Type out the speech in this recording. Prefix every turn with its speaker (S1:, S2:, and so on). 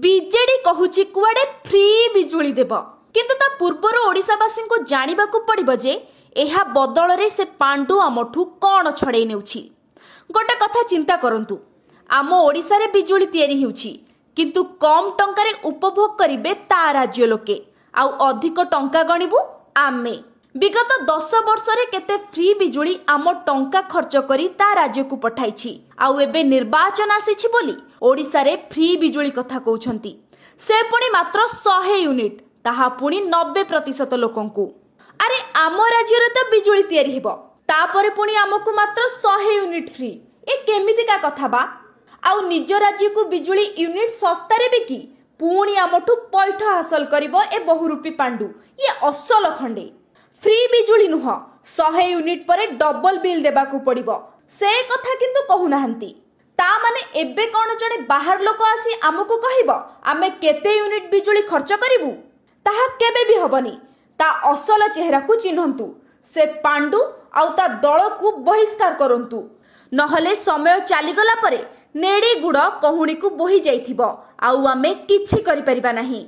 S1: BJD କହୁଛି କୁଆଡ଼େ free ବିଜୁଳି ଦେବ କିନ୍ତୁ ତା ପୂର୍ବରୁ ଓଡ଼ିଶାବାସୀଙ୍କୁ ଜାଣିବାକୁ ପଡ଼ିବ ଯେ ଏହା ବଦଳରେ ସେ ପାଣ୍ଡୁ ଆମଠୁ କ'ଣ ଛଡ଼େଇ ନେଉଛି ଗୋଟେ କଥା ଚିନ୍ତା କରନ୍ତୁ ଆମ ଓଡ଼ିଶାରେ ବିଜୁଳି ତିଆରି ହେଉଛି କିନ୍ତୁ କମ୍ ଟଙ୍କାରେ ଉପଭୋଗ କରିବେ ତା ରାଜ୍ୟ ଲୋକେ ଆଉ ଅଧିକ ଟଙ୍କା ଗଣିବୁ ଆମେ ବିଗତ ଦଶ ବର୍ଷରେ କେତେ ଫ୍ରି ବିଜୁଳି ଆମ ଟଙ୍କା ଖର୍ଚ୍ଚ କରି ତା ରାଜ୍ୟକୁ ପଠାଇଛି ଆଉ ଏବେ ନିର୍ବାଚନ ଆସିଛି ବୋଲି ଓଡ଼ିଶାରେ ଫ୍ରି ବିଜୁଳି କଥା କହୁଛନ୍ତି ସେ ପୁଣି ମାତ୍ର ଶହେ ୟୁନିଟ୍ ତାହା ପୁଣି ନବେ ପ୍ରତିଶତ ଲୋକଙ୍କୁ ଆରେ ଆମ ରାଜ୍ୟରେ ତ ବିଜୁଳି ତିଆରି ହେବ ତାପରେ ପୁଣି ଆମକୁ ମାତ୍ର ଶହେ ୟୁନିଟ୍ ଫ୍ରି ଏ କେମିତିକା କଥା ବା ଆଉ ନିଜ ରାଜ୍ୟକୁ ବିଜୁଳି ୟୁନିଟ୍ ଶସ୍ତାରେ ବିକି ପୁଣି ଆମଠୁ ପୈଠ ହାସଲ କରିବ ଏ ବହୁରୂପୀ ପାଣ୍ଡୁ ଇଏ ଅସଲ ଖଣ୍ଡେ ଫ୍ରି ବିଜୁଳି ନୁହଁ ଶହେ ୟୁନିଟ୍ ପରେ ଡବଲ ବିଲ୍ ଦେବାକୁ ପଡ଼ିବ ସେ କଥା କିନ୍ତୁ କହୁନାହାନ୍ତି ତା ମାନେ ଏବେ କ'ଣ ଜଣେ ବାହାର ଲୋକ ଆସି ଆମକୁ କହିବ ଆମେ କେତେ ୟୁନିଟ୍ ବିଜୁଳି ଖର୍ଚ୍ଚ କରିବୁ ତାହା କେବେ ବି ହେବନି ତା ଅସଲ ଚେହେରାକୁ ଚିହ୍ନନ୍ତୁ ସେ ପାଣ୍ଡୁ ଆଉ ତା ଦଳକୁ ବହିଷ୍କାର କରନ୍ତୁ ନହେଲେ ସମୟ ଚାଲିଗଲା ପରେ ନେଡ଼ି ଗୁଡ଼ କହୁଣିକୁ ବୋହି ଯାଇଥିବ ଆଉ ଆମେ କିଛି କରିପାରିବା ନାହିଁ